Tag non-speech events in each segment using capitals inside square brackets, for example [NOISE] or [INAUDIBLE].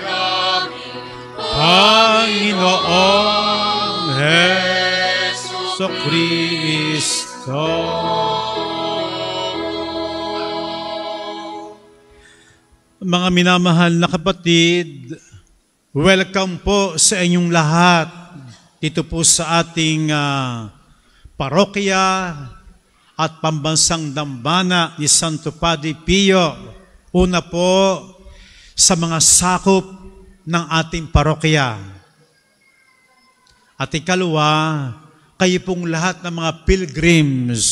aming Panginoong Heso Kristo. Mga minamahal na kapatid, welcome po sa inyong lahat dito po sa ating uh, parokya at pambansang dambana ni Santo Padre Pio. Una po, sa mga sakop ng ating parokya. At ikalawa, kayo pong lahat ng mga pilgrims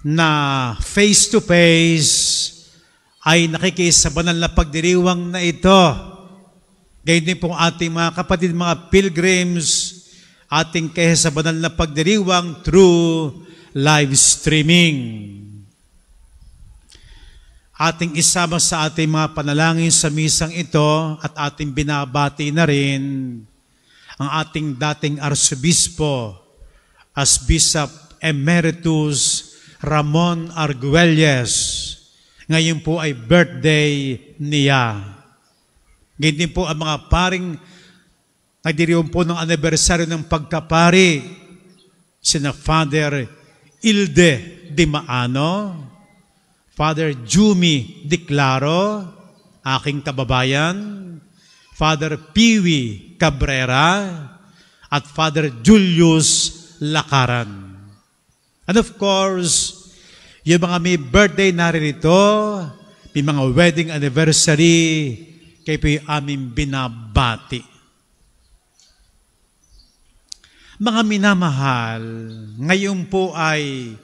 na face-to-face ay sa banal na pagdiriwang na ito. Gayun din pong ating mga kapatid, mga pilgrims, ating kaya sa banal na pagdiriwang through live streaming ating isama sa ating mga panalangin sa misang ito at ating binabati na rin ang ating dating Arsobispo as Bishop Emeritus Ramon Arguelles. Ngayon po ay birthday niya. Ganyan po ang mga paring nagdiriyon po ng anibersaryo ng pagkapari sina Father Ilde Dimaano, Father Jumi Declaro, aking kababayan, Father Piwi Cabrera, at Father Julius Lakaran. And of course, yung mga may birthday narito, may mga wedding anniversary, kayo po yung aming binabati. Mga minamahal, ngayon po ay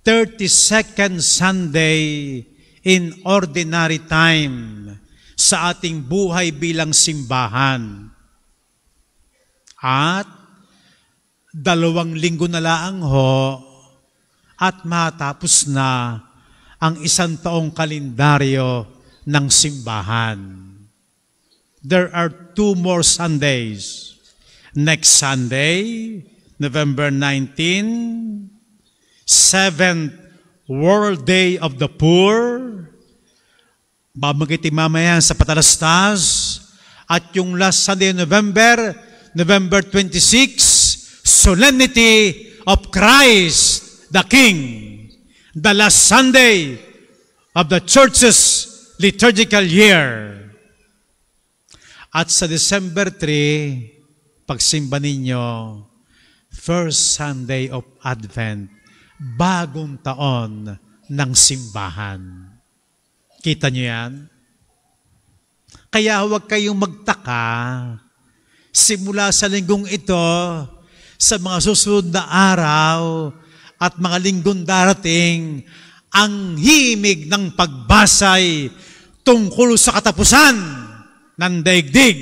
32nd Sunday in Ordinary Time sa ating buhay bilang simbahan. At dalawang linggo na laang ho at matapos na ang isang taong kalendaryo ng simbahan. There are two more Sundays. Next Sunday, November 19, seventh World Day of the Poor. Babanggitin mamaya sa patalastas. At yung last Sunday in November, November 26, Solemnity of Christ the King. The last Sunday of the Church's liturgical year. At sa December 3, pagsimba ninyo, first Sunday of Advent bagong taon ng simbahan. Kita niyo yan? Kaya huwag kayong magtaka. Simula sa linggong ito, sa mga susunod na araw at mga linggong darating, ang himig ng pagbasay tungkol sa katapusan ng daigdig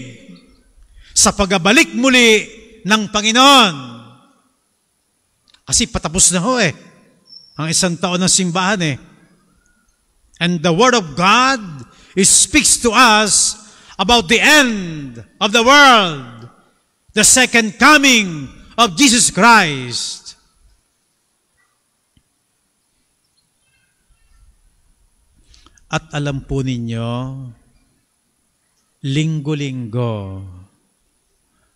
sa pagbalik muli ng Panginoon. Kasi patapos na ho eh ang isang taon ng simbahan eh. And the Word of God it speaks to us about the end of the world, the second coming of Jesus Christ. At alam po ninyo, linggo-linggo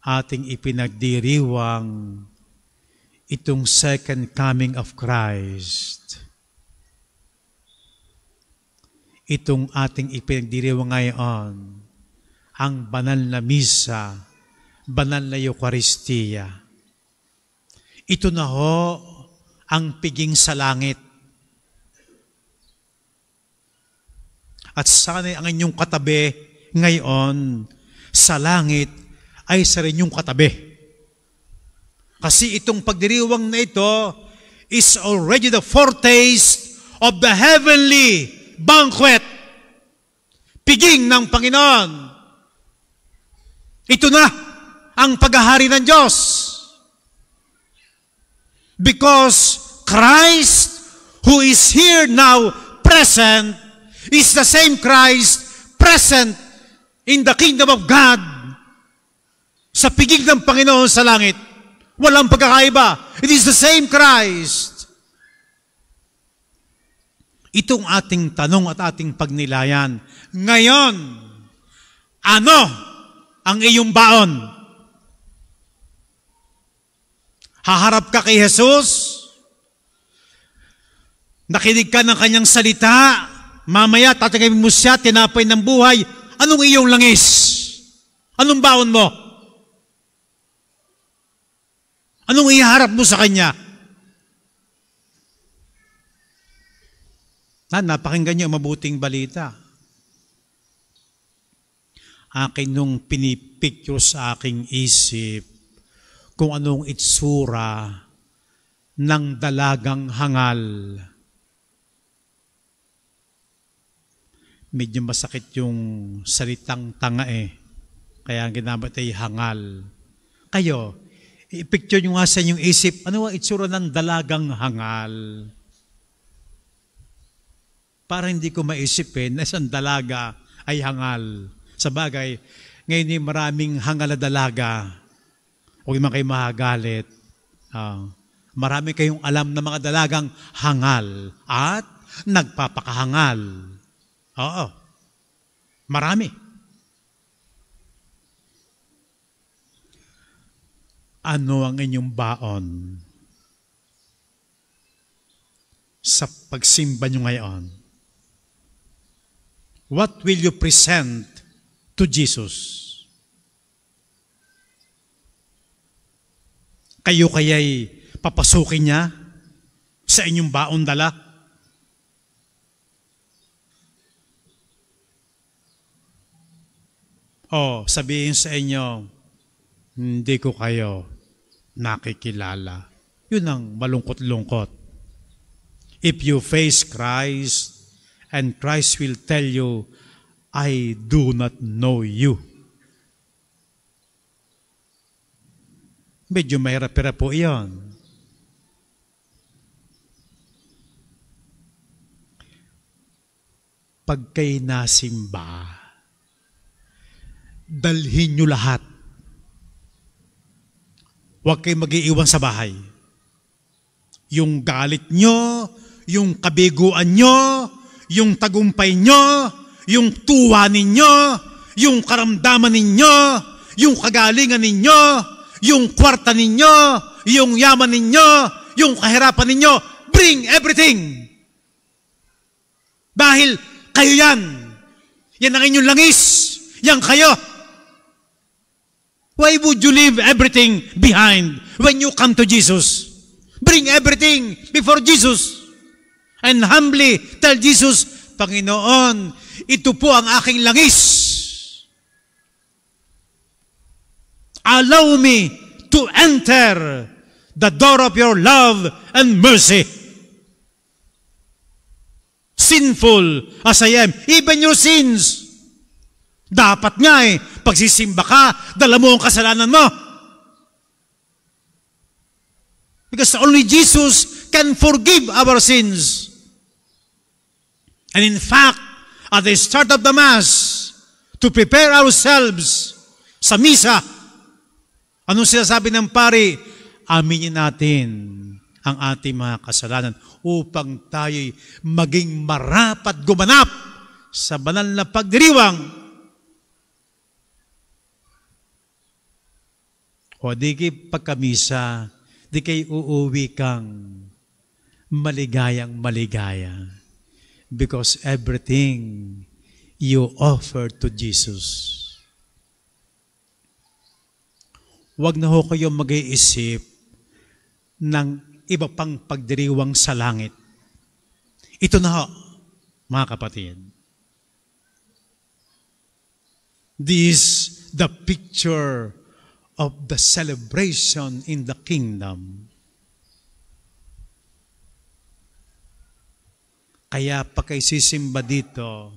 ating ipinagdiriwang itong second coming of Christ. Itong ating ipinagdiriwa ngayon, ang banal na misa, banal na Eukaristiya. Ito na ho ang piging sa langit. At sana ang inyong katabi ngayon sa langit ay sa inyong katabi. Kasi itong pagdiriwang na ito is already the foretaste of the heavenly banquet. Piging ng Panginoon. Ito na ang paghahari ng Diyos. Because Christ who is here now present is the same Christ present in the kingdom of God sa piging ng Panginoon sa langit. Walang pagkakaiba. It is the same Christ. Itong ating tanong at ating pagnilayan. Ngayon, ano ang iyong baon? Haharap ka kay Jesus? Nakinig ka ng kanyang salita? Mamaya tatagay mo siya, tinapay ng buhay. Anong iyong langis? Anong baon mo? Anong iharap mo sa kanya? Na, napakinggan niyo mabuting balita. Akin nung pinipicture sa aking isip kung anong itsura ng dalagang hangal. Medyo masakit yung salitang tanga eh. Kaya ang ginamit ay hangal. Kayo, I-picture nyo nga sa inyong isip, ano ang itsura ng dalagang hangal? Para hindi ko maisipin na isang dalaga ay hangal. Sa bagay, ngayon ay maraming hangal na dalaga. Huwag naman kayo mahagalit. Uh, marami kayong alam na mga dalagang hangal at nagpapakahangal. Oo. Marami. ano ang inyong baon sa pagsimba nyo ngayon? What will you present to Jesus? Kayo kaya'y papasukin niya sa inyong baon dala? O, sabihin sa inyo, hindi ko kayo nakikilala. Yun ang malungkot-lungkot. If you face Christ, and Christ will tell you, I do not know you. Medyo mayra hirap po iyon. Pagkay nasimba, dalhin nyo lahat Huwag kayong mag-iiwan sa bahay. Yung galit nyo, yung kabiguan nyo, yung tagumpay nyo, yung tuwa ninyo, yung karamdaman ninyo, yung kagalingan ninyo, yung kwarta ninyo, yung yaman ninyo, yung kahirapan ninyo. Bring everything! Dahil kayo yan. Yan ang inyong langis. Yan kayo. Why would you leave everything behind when you come to Jesus? Bring everything before Jesus and humbly tell Jesus, Panginoon, ito po ang aking langis. Allow me to enter the door of your love and mercy. Sinful as I am, even your sins. Dapat nga eh, pagsisimba ka, dala mo ang kasalanan mo. Because only Jesus can forgive our sins. And in fact, at the start of the Mass, to prepare ourselves sa Misa, anong sinasabi ng pari? Aminin natin ang ating mga kasalanan upang tayo'y maging marapat gumanap sa banal na pagdiriwang O di kay pagkamisa, di kay uuwi kang maligayang maligaya. Because everything you offer to Jesus. Huwag na ho kayo mag-iisip ng iba pang pagdiriwang sa langit. Ito na ho, mga kapatid. This the picture of the celebration in the kingdom. Kaya pa kayo sisimba dito,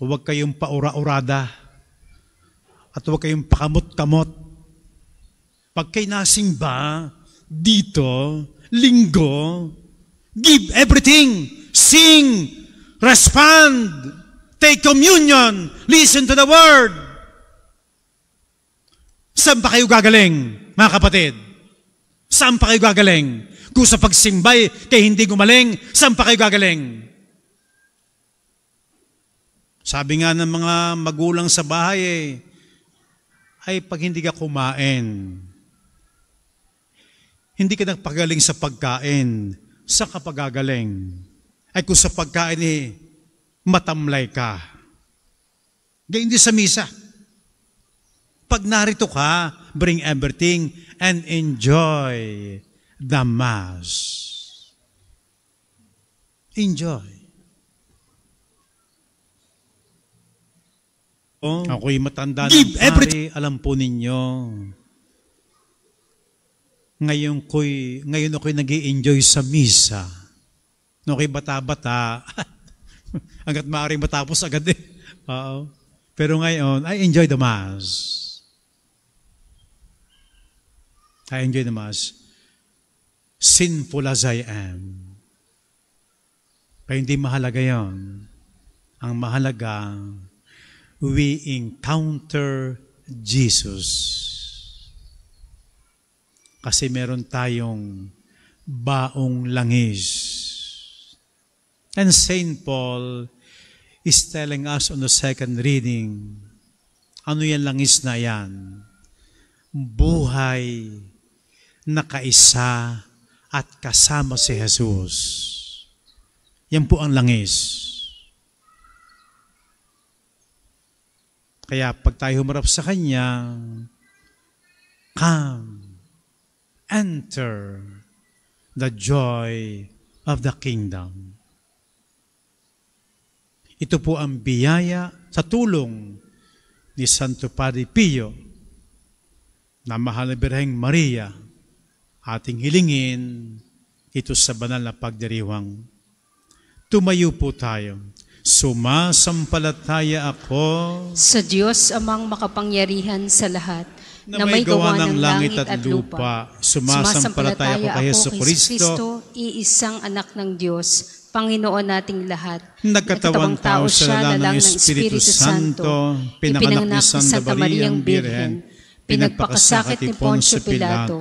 huwag kayong paura-urada at huwag kayong pakamot-kamot. Pag kayo nasimba dito, linggo, give everything, sing, respond, take communion, listen to the word, Saan pa kayo gagaling, mga kapatid? Saan pa kayo gagaling? Kung sa pagsimbay kay hindi gumaling, saan pa kayo gagaling? Sabi nga ng mga magulang sa bahay eh, ay pag hindi ka kumain, hindi ka nagpagaling sa pagkain, sa kapagagaling. Ay kung sa pagkain eh, matamlay ka. Gayun din sa misa pag narito ka, bring everything and enjoy the Mass. Enjoy. Oh, Ako'y matanda Give ng pari, alam po ninyo. Ngayon, ko'y, ngayon ako'y nag enjoy sa misa. No, kay bata-bata, [LAUGHS] hanggat maaaring matapos agad eh. Uh -oh. Pero ngayon, I enjoy the Mass. I enjoy naman, Mass, sinful as I am. Pero hindi mahalaga yon. Ang mahalaga, we encounter Jesus. Kasi meron tayong baong langis. And St. Paul is telling us on the second reading, ano yan langis na yan? Buhay nakaisa at kasama si Jesus. Yan po ang langis. Kaya pag tayo humarap sa Kanya, come, enter the joy of the kingdom. Ito po ang biyaya sa tulong ni Santo Padre Pio na mahal na Birheng Maria ating hilingin ito sa banal na pagdiriwang. Tumayo po tayo. Sumasampalataya ako sa Diyos amang makapangyarihan sa lahat na, na may gawa ng langit at lupa. Sumasampalataya ako kay Yeso Kristo, iisang anak ng Diyos, Panginoon nating lahat. Nagkatawang tao siya na lang ng Espiritu Santo, pinanganak ni Santa Mariang Birhen, Pinagpakasakit ni Poncio Pilato,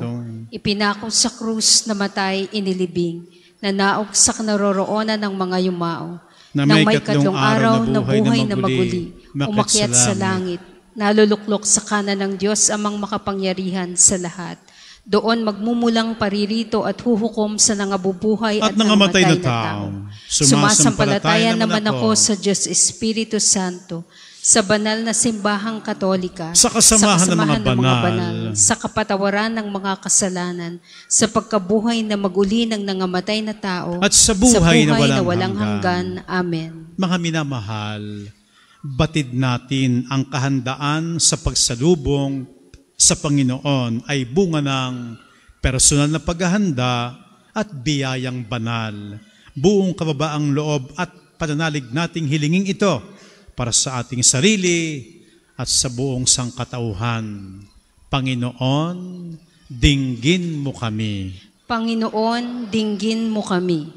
ipinako sa krus na matay inilibing, na nanaog sa kanaroroonan ng mga yumao, na may, may katlong araw na buhay na maguli, umakyat sa langit, naluluklok sa kanan ng Diyos amang makapangyarihan sa lahat. Doon magmumulang paririto at huhukom sa nangabubuhay at, at nangamatay na tao. Sumasampalataya naman ako sa Diyos Espiritu Santo, sa banal na simbahang katolika, sa kasamahan, sa kasamahan ng, mga, ng mga banal, sa kapatawaran ng mga kasalanan, sa pagkabuhay na maguli ng nangamatay na tao, at sa buhay, sa buhay na walang, na walang hanggan. Amen. Mga minamahal, batid natin ang kahandaan sa pagsalubong sa Panginoon ay bunga ng personal na paghahanda at biyayang banal. Buong kababaang loob at pananalig nating hilingin ito para sa ating sarili at sa buong sangkatauhan. Panginoon, dinggin mo kami. Panginoon, dinggin mo kami.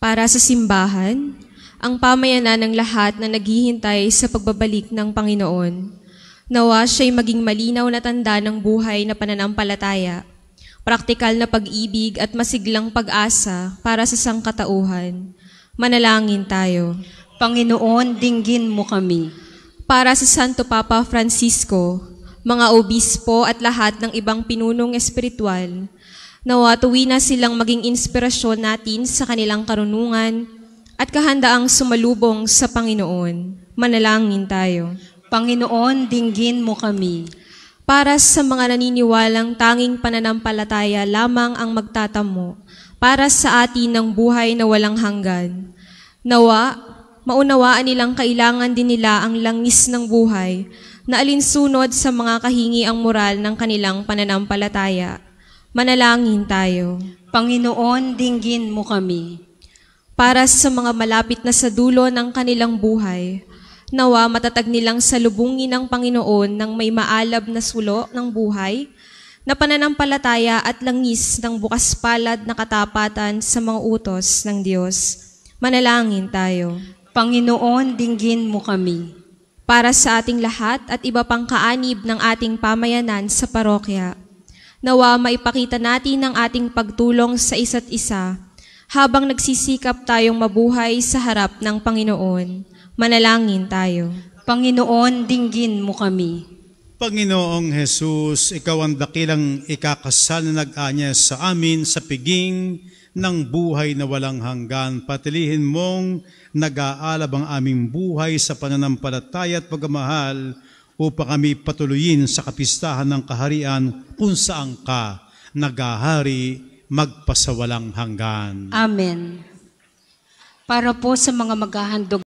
Para sa simbahan, ang pamayanan ng lahat na naghihintay sa pagbabalik ng Panginoon, nawa siya'y maging malinaw na tanda ng buhay na pananampalataya praktikal na pag-ibig at masiglang pag-asa para sa sangkatauhan. Manalangin tayo. Panginoon, dinggin mo kami. Para sa Santo Papa Francisco, mga obispo at lahat ng ibang pinunong espiritual, nawa tuwi na silang maging inspirasyon natin sa kanilang karunungan at kahandaang sumalubong sa Panginoon. Manalangin tayo. Panginoon, dinggin mo kami para sa mga naniniwalang tanging pananampalataya lamang ang magtatamo para sa atin ng buhay na walang hanggan. Nawa, maunawaan nilang kailangan din nila ang langis ng buhay na alinsunod sa mga kahingi ang moral ng kanilang pananampalataya. Manalangin tayo. Panginoon, dinggin mo kami. Para sa mga malapit na sa dulo ng kanilang buhay, Nawa matatag nilang salubungin ng Panginoon ng may maalab na sulo ng buhay, na pananampalataya at langis ng bukas palad na katapatan sa mga utos ng Diyos. Manalangin tayo. Panginoon, dinggin mo kami. Para sa ating lahat at iba pang kaanib ng ating pamayanan sa parokya, nawa maipakita natin ang ating pagtulong sa isa't isa habang nagsisikap tayong mabuhay sa harap ng Panginoon Manalangin tayo. Panginoon, dinggin mo kami. Panginoong Jesus, ikaw ang dakilang ikakasal na nag-anya sa amin sa piging ng buhay na walang hanggan. Patilihin mong nag-aalab ang aming buhay sa pananampalataya at pagmamahal upang kami patuloyin sa kapistahan ng kaharian kung saan ka nagahari magpasawalang hanggan. Amen. Para po sa mga maghahandog